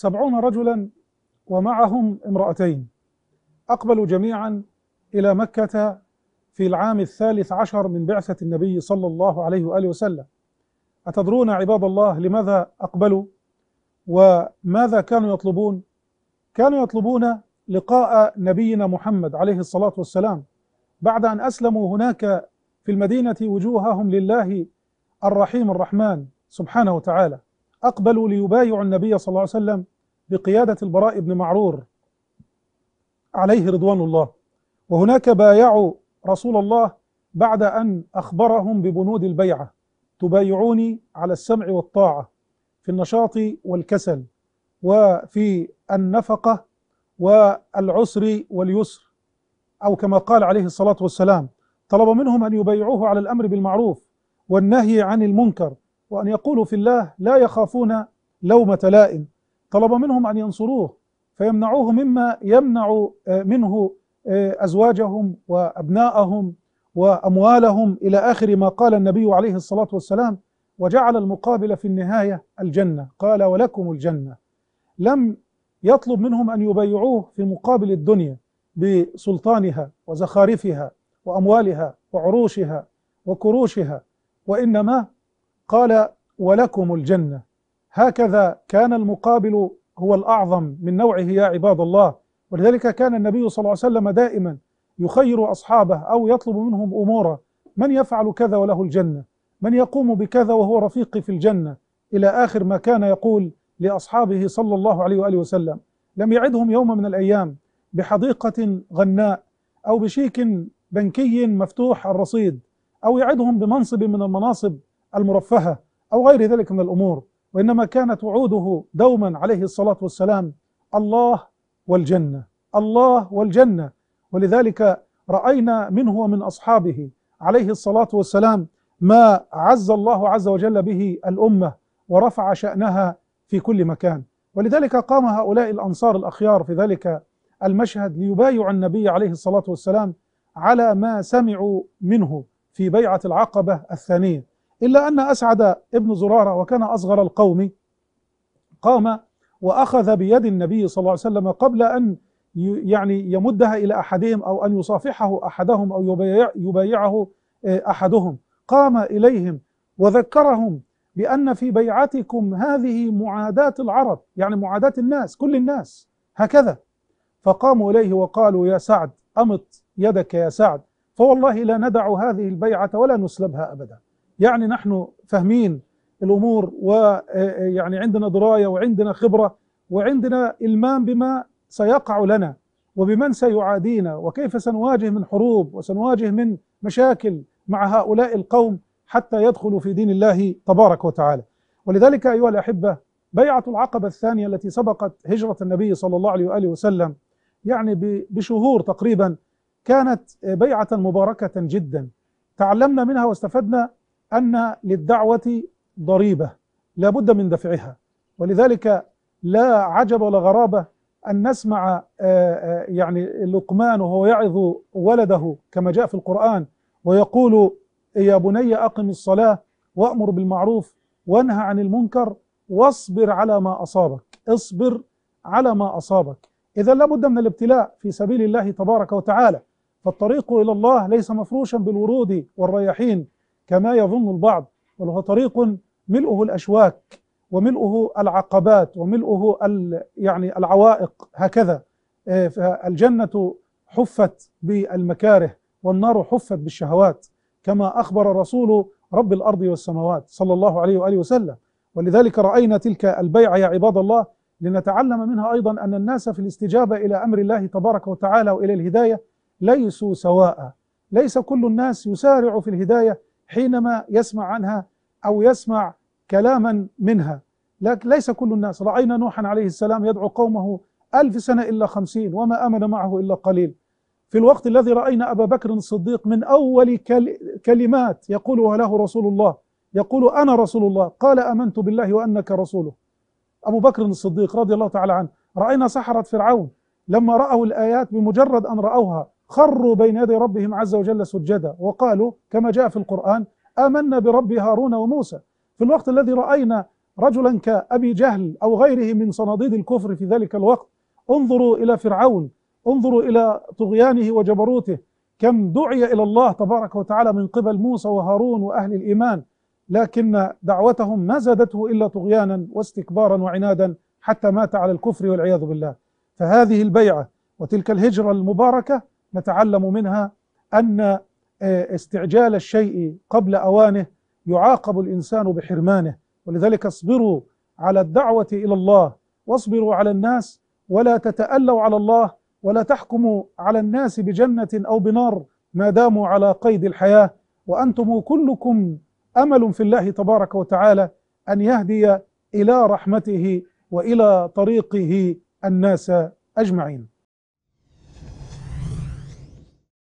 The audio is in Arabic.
سبعون رجلا ومعهم امرأتين أقبلوا جميعا إلى مكة في العام الثالث عشر من بعثة النبي صلى الله عليه وآله وسلم أتدرون عباد الله لماذا أقبلوا وماذا كانوا يطلبون كانوا يطلبون لقاء نبينا محمد عليه الصلاة والسلام بعد أن أسلموا هناك في المدينة وجوههم لله الرحيم الرحمن سبحانه وتعالى أقبلوا ليبايعوا النبي صلى الله عليه وسلم بقيادة البراء بن معرور عليه رضوان الله وهناك بايعوا رسول الله بعد أن أخبرهم ببنود البيعة تبايعوني على السمع والطاعة في النشاط والكسل وفي النفقة والعسر واليسر أو كما قال عليه الصلاة والسلام طلب منهم أن يبايعوه على الأمر بالمعروف والنهي عن المنكر وأن يقولوا في الله لا يخافون لومة لائم طلب منهم أن ينصروه فيمنعوه مما يمنع آه، منه آه، أزواجهم وأبناءهم وأموالهم إلى آخر ما قال النبي عليه الصلاة والسلام وجعل المقابل في النهاية الجنة قال ولكم الجنة لم يطلب منهم أن يبيعوه في مقابل الدنيا بسلطانها وزخارفها وأموالها وعروشها وكروشها وإنما قال ولكم الجنة هكذا كان المقابل هو الأعظم من نوعه يا عباد الله ولذلك كان النبي صلى الله عليه وسلم دائما يخير أصحابه أو يطلب منهم أمورا من يفعل كذا وله الجنة من يقوم بكذا وهو رفيقي في الجنة إلى آخر ما كان يقول لأصحابه صلى الله عليه وآله وسلم لم يعدهم يوم من الأيام بحديقة غناء أو بشيك بنكي مفتوح الرصيد أو يعدهم بمنصب من المناصب المرفهة أو غير ذلك من الأمور وإنما كانت وعوده دوما عليه الصلاة والسلام الله والجنة الله والجنة ولذلك رأينا منه ومن أصحابه عليه الصلاة والسلام ما عز الله عز وجل به الأمة ورفع شأنها في كل مكان ولذلك قام هؤلاء الأنصار الأخيار في ذلك المشهد ليبايعوا النبي عليه الصلاة والسلام على ما سمعوا منه في بيعة العقبة الثانية إلا أن أسعد ابن زرارة وكان أصغر القوم قام وأخذ بيد النبي صلى الله عليه وسلم قبل أن يعني يمدها إلى أحدهم أو أن يصافحه أحدهم أو يبايعه آه، أحدهم قام إليهم وذكرهم بأن في بيعتكم هذه معاداة العرب يعني معاداة الناس كل الناس هكذا فقاموا إليه وقالوا يا سعد أمط يدك يا سعد فوالله لا ندع هذه البيعة ولا نسلبها أبدا يعني نحن فاهمين الأمور ويعني آه، آه، عندنا دراية وعندنا خبرة وعندنا إلمام بما سيقع لنا وبمن سيعادينا وكيف سنواجه من حروب وسنواجه من مشاكل مع هؤلاء القوم حتى يدخلوا في دين الله تبارك وتعالى ولذلك أيها الأحبة بيعة العقبة الثانية التي سبقت هجرة النبي صلى الله عليه وآله وسلم يعني بشهور تقريبا كانت بيعة مباركة جدا تعلمنا منها واستفدنا أن للدعوة ضريبة لا بد من دفعها ولذلك لا عجب ولا غرابة أن نسمع آه، آه، يعني لقمان وهو يعظ ولده كما جاء في القرآن ويقول يا بني أقم الصلاة وأمر بالمعروف وانهى عن المنكر واصبر على ما أصابك اصبر على ما أصابك إذا لابد من الابتلاء في سبيل الله تبارك وتعالى فالطريق إلى الله ليس مفروشا بالورود والرياحين كما يظن البعض بل هو طريق ملؤه الأشواك وملؤه العقبات وملؤه يعني العوائق هكذا آه، فالجنة حفت بالمكاره والنار حفت بالشهوات كما أخبر رسول رب الأرض والسماوات صلى الله عليه وآله وسلم ولذلك رأينا تلك البيعة يا عباد الله لنتعلم منها أيضا أن الناس في الاستجابة إلى أمر الله تبارك وتعالى وإلى الهداية ليسوا سواء ليس كل الناس يسارع في الهداية حينما يسمع عنها أو يسمع كلاما منها لكن ليس كل الناس رأينا نوحا عليه السلام يدعو قومه ألف سنة إلا خمسين وما آمن معه إلا قليل في الوقت الذي رأينا أبا بكر الصديق من أول كلمات يقولها له رسول الله يقول أنا رسول الله قال أمنت بالله وأنك رسوله أبو بكر الصديق رضي الله تعالى عنه رأينا سحرة فرعون لما رأوا الآيات بمجرد أن رأوها خروا بين يدي ربهم عز وجل سجدا وقالوا كما جاء في القرآن آمنا برب هارون وموسى في الوقت الذي رأينا رجلا كأبي جهل أو غيره من صناديد الكفر في ذلك الوقت انظروا إلى فرعون انظروا إلى طغيانه وجبروته كم دعي إلى الله تبارك وتعالى من قبل موسى وهارون وأهل الإيمان لكن دعوتهم ما زادته إلا طغيانا واستكبارا وعنادا حتى مات على الكفر والعياذ بالله فهذه البيعة وتلك الهجرة المباركة نتعلم منها أن آه، استعجال الشيء قبل أوانه يعاقب الإنسان بحرمانه ولذلك اصبروا على الدعوة إلى الله واصبروا على الناس ولا تتألوا على الله ولا تحكموا على الناس بجنة أو بنار ما داموا على قيد الحياة وأنتم كلكم أمل في الله تبارك وتعالى أن يهدي إلى رحمته وإلى طريقه الناس أجمعين